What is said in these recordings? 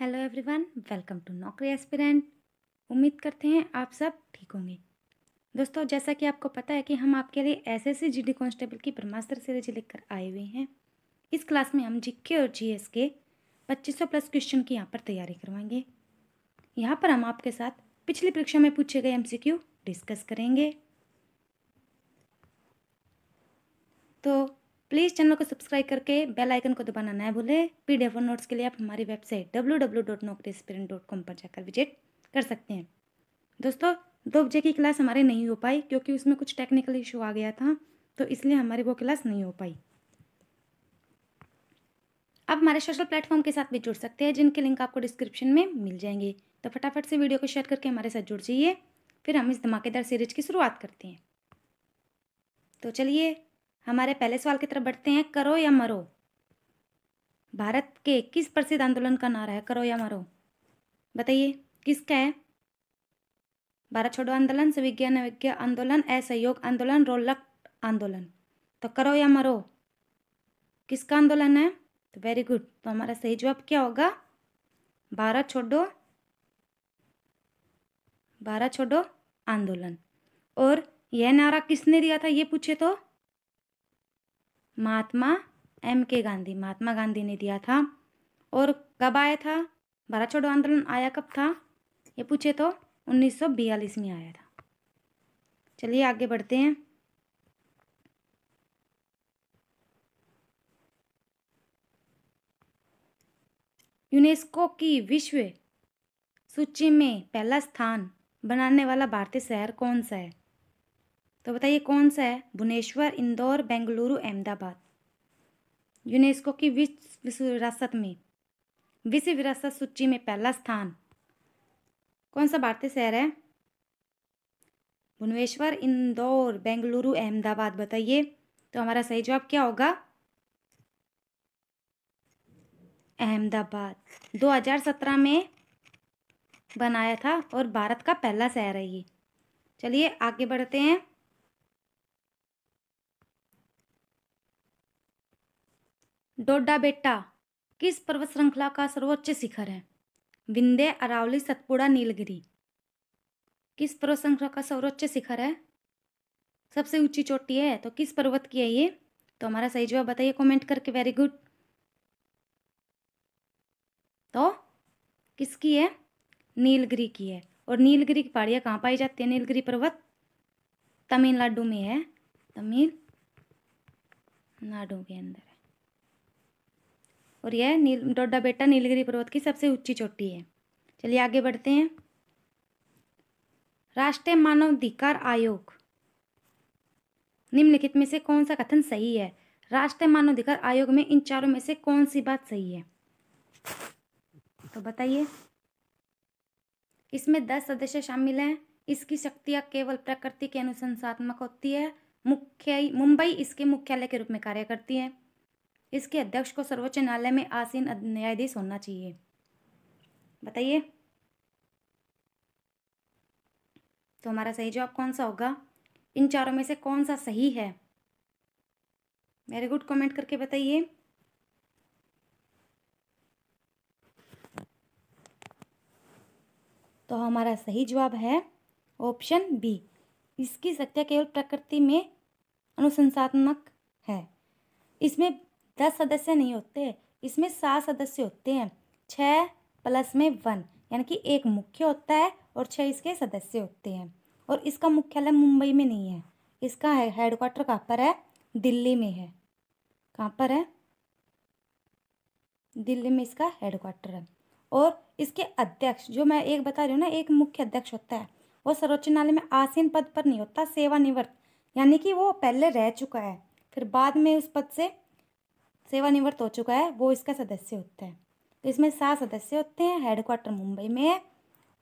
hello everyone welcome to Naukri aspirant उम्मीद करते हैं आप सब ठीक होंगे दोस्तों जैसा कि आपको पता है कि हम आपके लिए एस एस सी कांस्टेबल की ब्रह्मास्त्र सीरीज लेकर आए हुए हैं इस क्लास में हम जीके और जीएस के 2500 प्लस क्वेश्चन की यहाँ पर तैयारी करवाएंगे यहाँ पर हम आपके साथ पिछली परीक्षा में पूछे गए एम डिस्कस करेंगे तो प्लीज़ चैनल को सब्सक्राइब करके बेल आइकन को दबाना ना भूलें पीडीएफ और नोट्स के लिए आप हमारी वेबसाइट कॉम पर जाकर विजिट कर सकते हैं दोस्तों दो बजे की क्लास हमारे नहीं हो पाई क्योंकि उसमें कुछ टेक्निकल इशू आ गया था तो इसलिए हमारी वो क्लास नहीं हो पाई आप हमारे सोशल प्लेटफॉर्म के साथ भी जुड़ सकते हैं जिनके लिंक आपको डिस्क्रिप्शन में मिल जाएंगे तो फटाफट से वीडियो को शेयर करके हमारे साथ जुड़ जाइए फिर हम इस धमाकेदार सीरीज की शुरुआत करते हैं तो चलिए हमारे पहले सवाल की तरफ बढ़ते हैं करो या मरो भारत के किस प्रसिद्ध आंदोलन का नारा है करो या मरो बताइए किसका है भारत छोड़ो आंदोलन सविज्ञान विज्ञान आंदोलन असहयोग आंदोलन रोलक आंदोलन तो करो या मरो किसका आंदोलन है तो वेरी गुड तो हमारा सही जवाब क्या होगा भारत छोड़ो भारत छोड़ो आंदोलन और यह नारा किसने दिया था ये पूछे तो महात्मा एम के गांधी महात्मा गांधी ने दिया था और कब आया था भारत छोड़ो आंदोलन आया कब था ये पूछे तो 1942 में आया था चलिए आगे बढ़ते हैं यूनेस्को की विश्व सूची में पहला स्थान बनाने वाला भारतीय शहर कौन सा है तो बताइए कौन सा है भुवनेश्वर इंदौर बेंगलुरु अहमदाबाद यूनेस्को की विश्व विरासत में विश्व विरासत सूची में पहला स्थान कौन सा भारतीय शहर है भुवनेश्वर इंदौर बेंगलुरु अहमदाबाद बताइए तो हमारा सही जवाब क्या होगा अहमदाबाद 2017 में बनाया था और भारत का पहला शहर है ये चलिए आगे बढ़ते हैं डोडा बेटा किस पर्वत श्रृंखला का सर्वोच्च शिखर है विंध्य अरावली सतपुड़ा नीलगिरी किस पर्वत श्रृंखला का सर्वोच्च शिखर है सबसे ऊंची चोटी है तो किस पर्वत की है ये तो हमारा सही जवाब बताइए कमेंट करके वेरी गुड तो किसकी है नीलगिरी की है और नीलगिरी की पहाड़ियाँ कहाँ पाई जाती है नीलगिरी पर्वत तमिलनाडु में है तमिल नाडु के अंदर और यह नील डोडा बेटा नीलगिरी पर्वत की सबसे ऊंची चोटी है चलिए आगे बढ़ते हैं राष्ट्रीय मानवाधिकार आयोग निम्नलिखित में से कौन सा कथन सही है राष्ट्रीय मानवाधिकार आयोग में इन चारों में से कौन सी बात सही है तो बताइए इसमें दस सदस्य शामिल हैं इसकी शक्तियाँ केवल प्रकृति के अनुसंसात्मक होती है मुख्य मुंबई इसके मुख्यालय के रूप में कार्य करती है इसके अध्यक्ष को सर्वोच्च न्यायालय में आसीन न्यायाधीश होना चाहिए बताइए तो हमारा सही जवाब कौन सा होगा इन चारों में से कौन सा सही है वेरी गुड कमेंट करके बताइए तो हमारा सही जवाब है ऑप्शन बी इसकी सत्या केवल प्रकृति में अनुसंसात्मक है इसमें दस सदस्य नहीं होते इसमें सात सदस्य होते हैं छः प्लस में वन यानी कि एक मुख्य होता है और छः इसके सदस्य होते हैं और इसका मुख्यालय मुंबई में नहीं है इसका हेडक्वार्टर कहाँ पर है दिल्ली में है कहाँ पर है दिल्ली में इसका हेडक्वार्टर है और इसके अध्यक्ष जो मैं एक बता रही हूँ ना एक मुख्य अध्यक्ष होता है वो सर्वोच्च न्यायालय में आसीन पद पर नहीं होता सेवानिवृत्त यानी कि वो पहले रह चुका है फिर बाद में उस पद से सेवानिवृत्त हो चुका है वो इसका सदस्य होता है तो इसमें सात सदस्य होते हैं हेडक्वार्टर मुंबई में है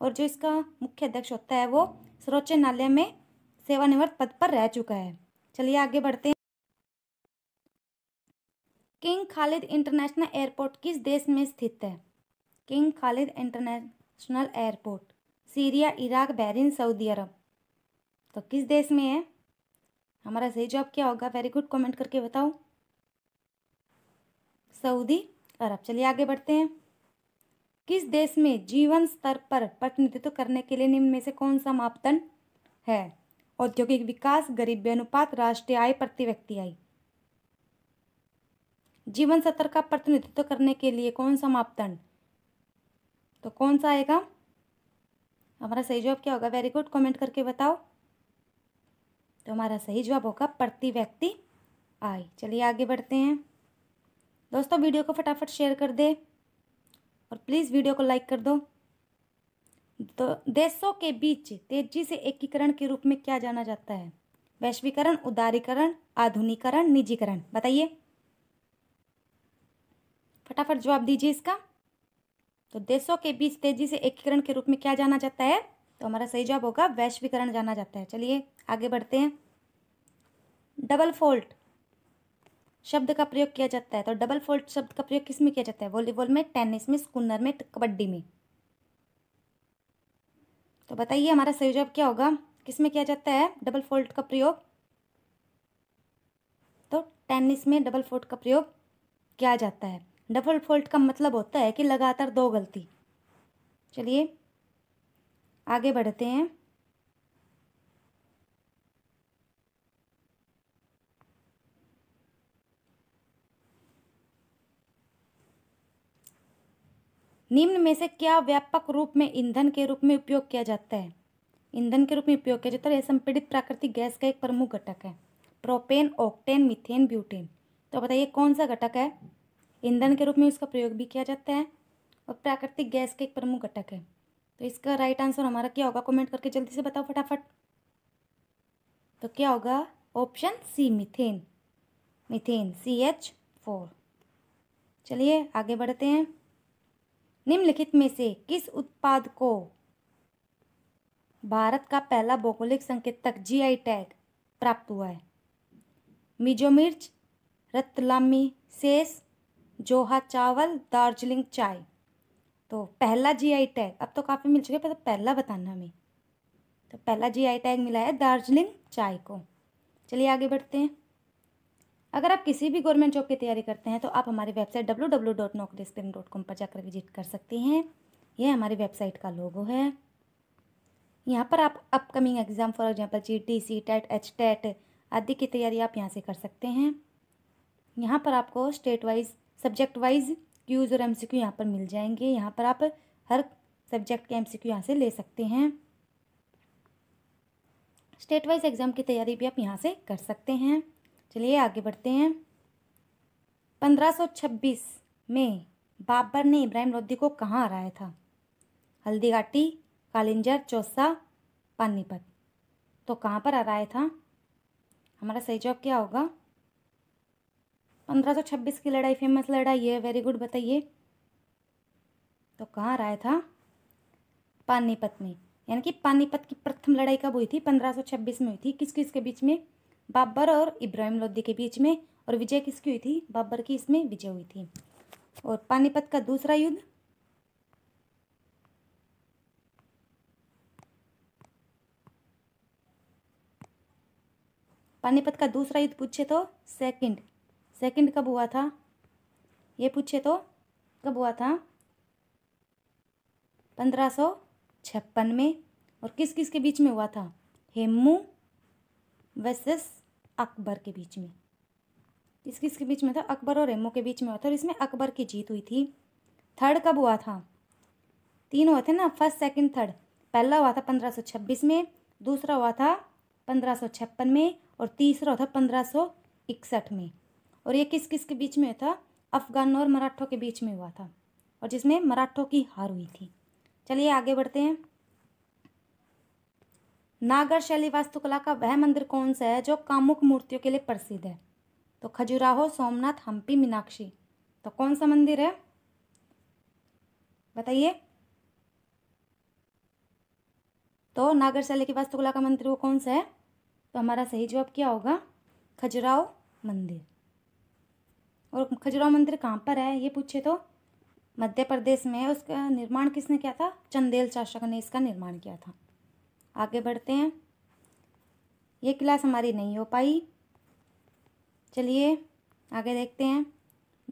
और जो इसका मुख्य अध्यक्ष होता है वो सर्वोच्च न्यायालय में सेवानिवृत्त पद पर रह चुका है चलिए आगे बढ़ते हैं किंग खालिद इंटरनेशनल एयरपोर्ट किस देश में स्थित है King Khalid International Airport Syria Iraq Bahrain Saudi Arab तो किस देश में है हमारा सही जवाब क्या होगा वेरी गुड कमेंट करके बताओ सऊदी अरब चलिए आगे बढ़ते हैं किस देश में जीवन स्तर पर प्रतिनिधित्व करने के लिए निम्न में से कौन सा मापदंड है औद्योगिक विकास गरीबी अनुपात राष्ट्रीय आय प्रति व्यक्ति आय जीवन स्तर का प्रतिनिधित्व करने के लिए कौन सा मापदंड तो कौन सा आएगा हमारा सही जवाब क्या होगा वेरी गुड कमेंट करके बताओ तो हमारा सही जवाब होगा प्रति व्यक्ति आय चलिए आगे बढ़ते हैं दोस्तों वीडियो को फटाफट शेयर कर दे और प्लीज़ वीडियो को लाइक कर दो तो देशों के बीच तेजी से एकीकरण के रूप में क्या जाना जाता है वैश्वीकरण उदारीकरण आधुनिकरण निजीकरण बताइए फटाफट जवाब दीजिए इसका तो देशों के बीच तेजी से एकीकरण के रूप में क्या जाना जाता है तो हमारा सही जवाब होगा वैश्वीकरण जाना जाता है चलिए आगे बढ़ते हैं डबल फोल्ट शब्द का प्रयोग किया जाता है तो डबल फोल्ट शब्द का प्रयोग किस में किया जाता है वॉलीबॉल में टेनिस में स्कूनर में कबड्डी में तो बताइए हमारा सही जवाब क्या होगा किस में किया जाता है डबल फोल्ट का प्रयोग तो टेनिस में डबल फोल्ट का प्रयोग किया जाता है डबल फोल्ट का मतलब होता है कि लगातार दो गलती चलिए आगे बढ़ते हैं निम्न में से क्या व्यापक रूप में ईंधन के रूप में उपयोग किया जाता है ईंधन के रूप में उपयोग किया जाता है यह संपीड़ित प्राकृतिक गैस का एक प्रमुख घटक है प्रोपेन ऑक्टेन मिथेन ब्यूटेन तो बताइए कौन सा घटक है ईंधन के रूप में उसका प्रयोग भी किया जाता है और प्राकृतिक गैस का एक प्रमुख घटक है तो इसका राइट आंसर हमारा क्या होगा कमेंट करके जल्दी से बताओ फटाफट तो क्या होगा option C methane methane C H four चलिए आगे बढ़ते हैं निम्नलिखित में से किस उत्पाद को भारत का पहला भौगोलिक संकेतक जीआई टैग प्राप्त हुआ है मिजो मिर्च रतलामी सेस जोहा चावल दार्जिलिंग चाय तो पहला जीआई टैग अब तो काफ़ी मिल चुके पर तो पहला बताना हमें तो पहला जीआई टैग मिला है दार्जिलिंग चाय को चलिए आगे बढ़ते हैं अगर आप किसी भी गवर्नमेंट जॉब की तैयारी करते हैं तो आप हमारी website W W dot Naukri screen dot com पर जाकर विजिट कर सकते हैं यह हमारी वेबसाइट का लोगो है यहाँ पर आप upcoming exam for example G T C TET H TET आदि की तैयारी आप यहाँ से कर सकते हैं यहाँ पर आपको state wise subject wise quiz और एम सी क्यू यहाँ पर मिल जाएंगे यहाँ पर आप हर सब्जेक्ट के एम सी क्यू यहाँ से ले सकते हैं स्टेट वाइज एग्ज़ाम की तैयारी भी आप यहाँ से कर सकते हैं चलिए आगे बढ़ते हैं 1526 में बाबर ने इब्राहिम लोधी को कहाँ हराया था हल्दीघाटी कालिंजर चौसा पानीपत तो कहाँ पर हराया था हमारा सही जवाब क्या होगा 1526 की लड़ाई फेमस लड़ाई है वेरी गुड बताइए तो कहाँ हराया था पानीपत में यानी कि पानीपत की प्रथम लड़ाई कब हुई थी 1526 में हुई थी किस किस के बीच में बाबर और इब्राहिम लोधी के बीच में और विजय किसकी हुई थी बाबर की इसमें विजय हुई थी और पानीपत का दूसरा युद्ध पानीपत का दूसरा युद्ध पूछे तो सेकंड सेकंड कब हुआ था ये पूछे तो कब हुआ था पंद्रह सौ छप्पन में और किस किस के बीच में हुआ था हेमू वर्सेस अकबर के बीच में किस किस के बीच में था अकबर और रेमो के बीच में हुआ था और इसमें अकबर की जीत हुई थी थर्ड कब हुआ था तीन हुए थे ना फर्स्ट सेकंड थर्ड पहला हुआ था पंद्रह सौ छब्बीस में दूसरा हुआ था पंद्रह सौ छप्पन में और तीसरा हुआ था पंद्रह सौ इकसठ में और ये किस किस के बीच में था अफगानों और मराठों के बीच में हुआ था और जिसमें मराठों की हार हुई थी चलिए आगे बढ़ते हैं नागर शैली वास्तुकला का वह मंदिर कौन सा है जो कामुक मूर्तियों के लिए प्रसिद्ध है तो खजुराहो सोमनाथ हम्पी मीनाक्षी तो कौन सा मंदिर है बताइए तो नागर शैली की वास्तुकला का मंदिर वो कौन सा है तो हमारा सही जवाब क्या होगा खजुराहो मंदिर और खजुराहो मंदिर कहाँ पर है ये पूछे तो मध्य प्रदेश में है उसका निर्माण किसने किया था चंदेल शासक ने इसका निर्माण किया था आगे बढ़ते हैं ये क्लास हमारी नहीं हो पाई चलिए आगे देखते हैं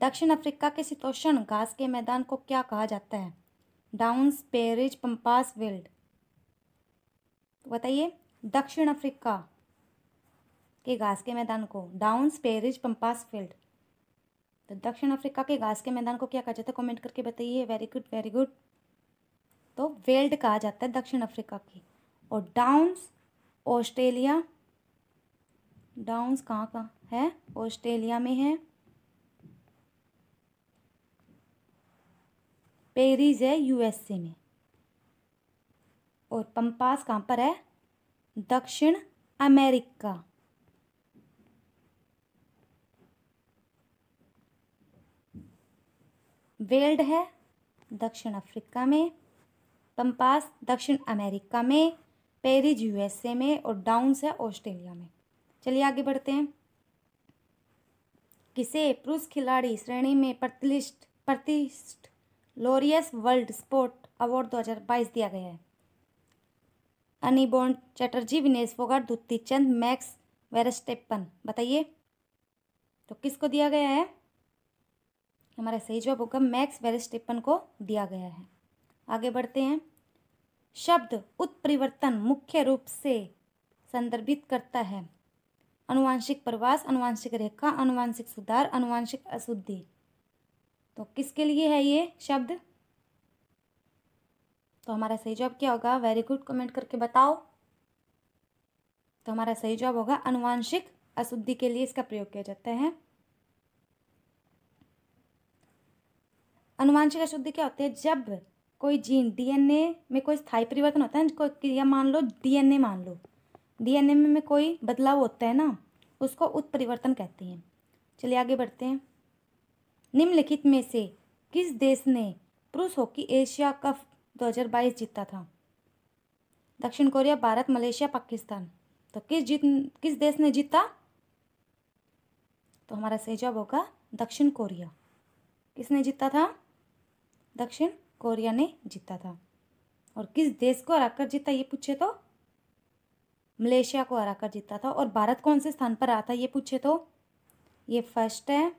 दक्षिण अफ्रीका के शीतोषण घास के मैदान को क्या कहा जाता है डाउन्स पेरिज पंपास वेल्ड तो बताइए दक्षिण अफ्रीका के घास के मैदान को डाउन्स पेरिज पंपास फील्ड तो दक्षिण अफ्रीका के घास के मैदान को क्या कहा जाता है कमेंट करके बताइए वेरी गुड वेरी गुड तो वेल्ड कहा जाता है दक्षिण अफ्रीका की और डाउन्स ऑस्ट्रेलिया डाउन्स कहाँ का है ऑस्ट्रेलिया में है पेरिस है यूएसए में और पंपास कहाँ पर है दक्षिण अमेरिका वेल्ड है दक्षिण अफ्रीका में पंपास दक्षिण अमेरिका में पेरिज यूएसए में और डाउन्स है ऑस्ट्रेलिया में चलिए आगे बढ़ते हैं किसे पुरुष खिलाड़ी श्रेणी में प्रतिष्ठ प्रतिष्ठ लोरियस वर्ल्ड स्पोर्ट अवार्ड 2022 दिया गया है अनिबोन चटर्जी विनेश फोगाट दुति चंद मैक्स वेरस्टेपन बताइए तो किसको दिया गया है हमारा सही जवाब होगा मैक्स वेरस्टेपन को दिया गया है आगे बढ़ते हैं शब्द उत्परिवर्तन मुख्य रूप से संदर्भित करता है अनुवांशिक प्रवास अनुवांशिक रेखा अनुवांशिक सुधार अनुवांशिक अशुद्धि तो किसके लिए है ये शब्द तो हमारा सही जवाब क्या होगा वेरी गुड कमेंट करके बताओ तो हमारा सही जवाब होगा अनुवांशिक अशुद्धि के लिए इसका प्रयोग किया जाता है अनुवांशिक अशुद्धि क्या होती है जब कोई जीन डीएनए में कोई स्थायी परिवर्तन होता है कोई क्रिया मान लो डीएनए मान लो डीएनए में, में कोई बदलाव होता है ना उसको उत्परिवर्तन कहते हैं चलिए आगे बढ़ते हैं निम्नलिखित में से किस देश ने पुरुष हॉकी एशिया कप 2022 जीता था दक्षिण कोरिया भारत मलेशिया पाकिस्तान तो किस जीत किस देश ने जीता तो हमारा सही जवाब होगा दक्षिण कोरिया किसने जीता था दक्षिण कोरिया ने जीता था और किस देश को हराकर जीता ये पूछे तो मलेशिया को हराकर जीता था और भारत कौन से स्थान पर रहा था ये पूछे तो ये फर्स्ट है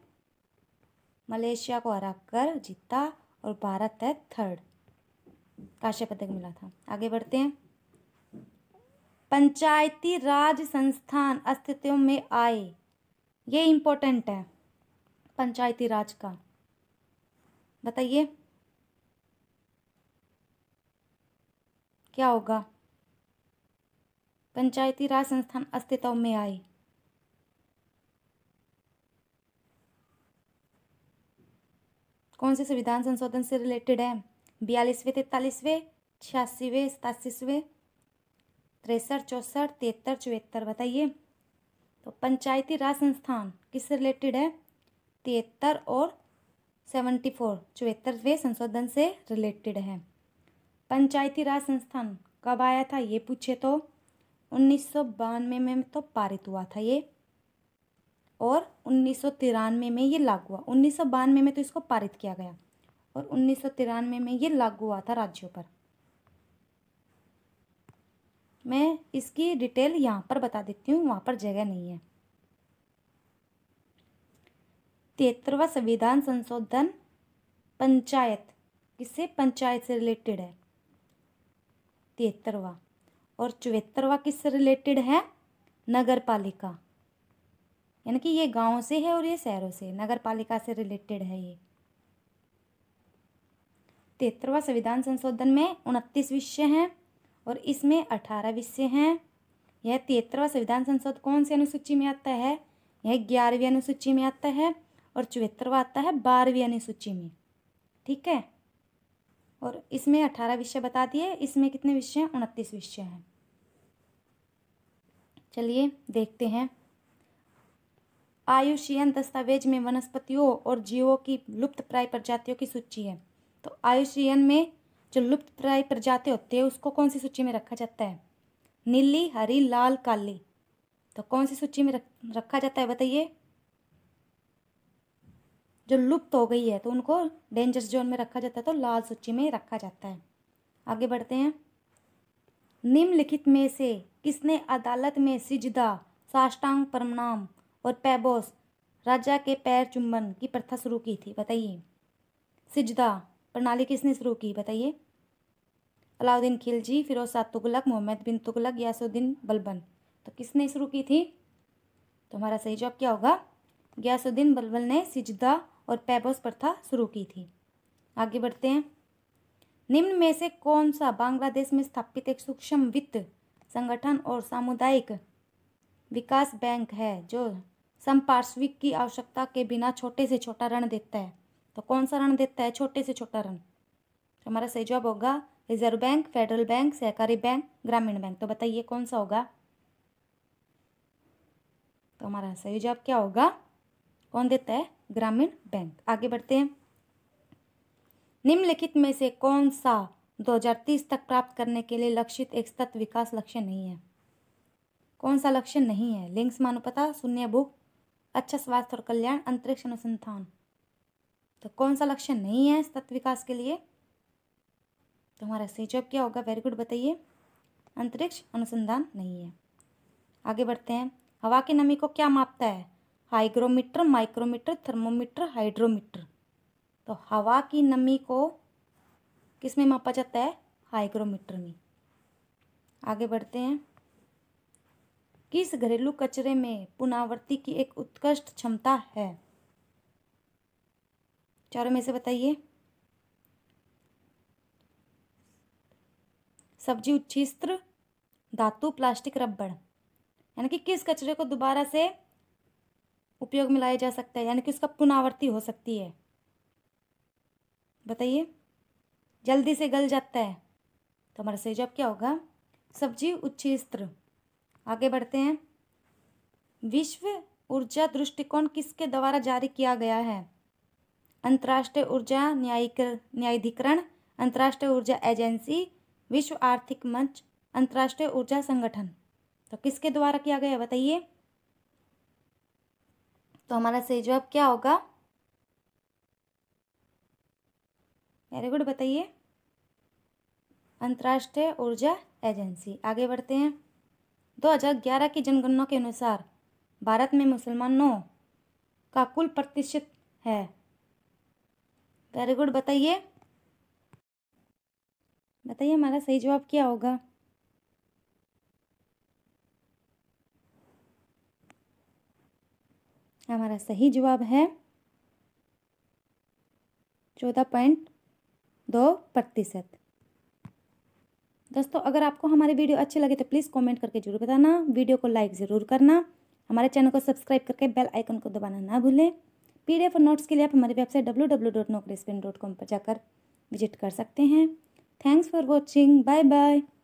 मलेशिया को हराकर जीता और भारत है थर्ड काश्य पदक मिला था आगे बढ़ते हैं पंचायती राज संस्थान अस्तित्व में आए ये इम्पोर्टेंट है पंचायती राज का बताइए क्या होगा पंचायती राज संस्थान अस्तित्व में आए कौन से संविधान संशोधन से रिलेटेड है बयालीसवें तैतालीसवें छियासीवें सतासीवें तिरसठ चौसठ तिहत्तर चौहत्तर बताइए तो पंचायती राज संस्थान किससे रिलेटेड है तिहत्तर और सेवेंटी फोर चौहत्तरवें संशोधन से रिलेटेड है पंचायती राज संस्थान कब आया था ये पूछे तो उन्नीस में तो पारित हुआ था ये और उन्नीस में ये लागू हुआ उन्नीस में तो इसको पारित किया गया और उन्नीस में ये लागू हुआ था राज्यों पर मैं इसकी डिटेल यहाँ पर बता देती हूँ वहाँ पर जगह नहीं है तेतरवा संविधान संशोधन पंचायत किससे पंचायत से रिलेटेड है तिहत्तरवा और चौहत्तरवा किससे रिलेटेड है नगर पालिका यानी कि ये गाँव से है और ये शहरों से नगर पालिका से रिलेटेड है ये तिहत्तरवा संविधान संशोधन में उनतीस विषय हैं और इसमें अठारह विषय हैं यह तिहत्तरवा संविधान संसद कौन से अनुसूची में आता है यह ग्यारहवीं अनुसूची में आता है और चौहत्तरवा आता है बारहवीं अनुसूची में ठीक है और इसमें अठारह विषय बता दिए इसमें कितने विषय हैं उनतीस विषय हैं चलिए देखते हैं आयुषीयन दस्तावेज में वनस्पतियों और जीवों की लुप्त प्राय प्रजातियों की सूची है तो आयुषीयन में जो लुप्त प्राय प्रजाति होती है उसको कौन सी सूची में रखा जाता है नीली हरी लाल काली तो कौन सी सूची में रख, रखा जाता है बताइए जो लुप्त हो गई है तो उनको डेंजर जोन में रखा जाता है तो लाल सूची में रखा जाता है आगे बढ़ते हैं निम्नलिखित में से किसने अदालत में सिजदा साष्टांग प्रणाम और पैबोस राजा के पैर चुंबन की प्रथा शुरू की थी बताइए सिजदा प्रणाली किसने शुरू की बताइए अलाउद्दीन खिलजी फिरोज शाह तुगलक मोहम्मद बिन तुगलक यासुद्दीन बलबन तो किसने शुरू की थी तो हमारा सही जवाब क्या होगा यासुद्दीन बलबल ने सिजदा और पैबस प्रथा शुरू की थी आगे बढ़ते हैं निम्न में से कौन सा बांग्लादेश में स्थापित एक सूक्ष्म वित्त संगठन और सामुदायिक विकास बैंक है जो संपार्श्विक की आवश्यकता के बिना छोटे से छोटा ऋण देता है तो कौन सा ऋण देता है छोटे से छोटा ऋण तो हमारा सही जवाब होगा रिजर्व बैंक फेडरल बैंक सहकारी बैंक ग्रामीण बैंक तो बताइए कौन सा होगा तो हमारा सही जवाब क्या होगा कौन देता है ग्रामीण बैंक आगे बढ़ते हैं निम्नलिखित में से कौन सा 2030 तक प्राप्त करने के लिए लक्षित एक सतत विकास लक्ष्य नहीं है कौन सा लक्ष्य नहीं है लिंग्स मानवता शून्य भूख अच्छा स्वास्थ्य और कल्याण अंतरिक्ष अनुसंधान तो कौन सा लक्ष्य नहीं है सतत विकास के लिए तो हमारा सी जॉब क्या होगा वेरी गुड बताइए अंतरिक्ष अनुसंधान नहीं है आगे बढ़ते हैं हवा की नमी को क्या मापता है हाइग्रोमीटर माइक्रोमीटर थर्मोमीटर हाइड्रोमीटर तो हवा की नमी को किस में मापा जाता है हाइग्रोमीटर में आगे बढ़ते हैं किस घरेलू कचरे में पुनरावृत्ति की एक उत्कृष्ट क्षमता है चारों में से बताइए सब्जी उच्छिस्त्र धातु प्लास्टिक रबड़ यानी कि किस कचरे को दोबारा से उपयोग में लाया जा सकता है यानी कि उसका पुनरावृत्ति हो सकती है बताइए जल्दी से गल जाता है तो हमारा सही जवाब क्या होगा सब्जी उच्च स्त्र आगे बढ़ते हैं विश्व ऊर्जा दृष्टिकोण किसके द्वारा जारी किया गया है अंतर्राष्ट्रीय ऊर्जा न्यायिक न्यायाधिकरण अंतर्राष्ट्रीय ऊर्जा एजेंसी विश्व आर्थिक मंच अंतर्राष्ट्रीय ऊर्जा संगठन तो किसके द्वारा किया गया बताइए तो हमारा सही जवाब क्या होगा वेरी गुड तो बताइए अंतर्राष्ट्रीय ऊर्जा एजेंसी आगे बढ़ते हैं 2011 की जनगणना के अनुसार भारत में मुसलमानों का कुल प्रतिशत है वेरी गुड बताइए बताइए हमारा सही जवाब क्या होगा इसमें हमारा सही जवाब है चौदह पॉइंट दो प्रतिशत दोस्तों अगर आपको हमारी वीडियो अच्छी लगे तो प्लीज़ कमेंट करके जरूर बताना वीडियो को लाइक ज़रूर करना हमारे चैनल को सब्सक्राइब करके बेल आइकन को दबाना ना भूलें पीडीएफ और नोट्स के लिए आप हमारी website W W dot Naukri dot com पर जाकर विजिट कर सकते हैं thanks for watching bye bye